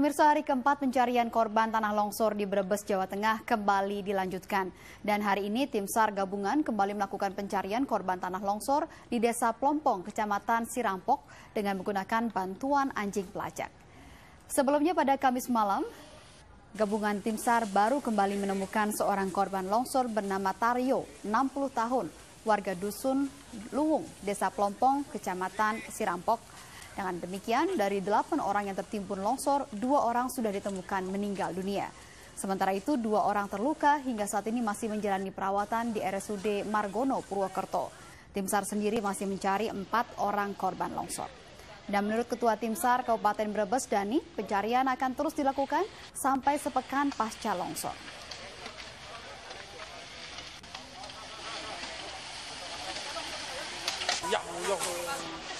Pemirsa hari keempat pencarian korban tanah longsor di Brebes, Jawa Tengah kembali dilanjutkan. Dan hari ini tim SAR gabungan kembali melakukan pencarian korban tanah longsor di Desa Plompong, Kecamatan Sirampok dengan menggunakan bantuan anjing pelacak. Sebelumnya pada Kamis malam, gabungan tim SAR baru kembali menemukan seorang korban longsor bernama Taryo, 60 tahun, warga Dusun Luwung, Desa Plompong, Kecamatan Sirampok, dengan demikian, dari delapan orang yang tertimbun longsor, dua orang sudah ditemukan meninggal dunia. Sementara itu, dua orang terluka hingga saat ini masih menjalani perawatan di RSUD Margono, Purwokerto. Tim SAR sendiri masih mencari empat orang korban longsor. Dan menurut Ketua Tim SAR Kabupaten Brebes, Dani, pencarian akan terus dilakukan sampai sepekan pasca longsor. Ya, ya.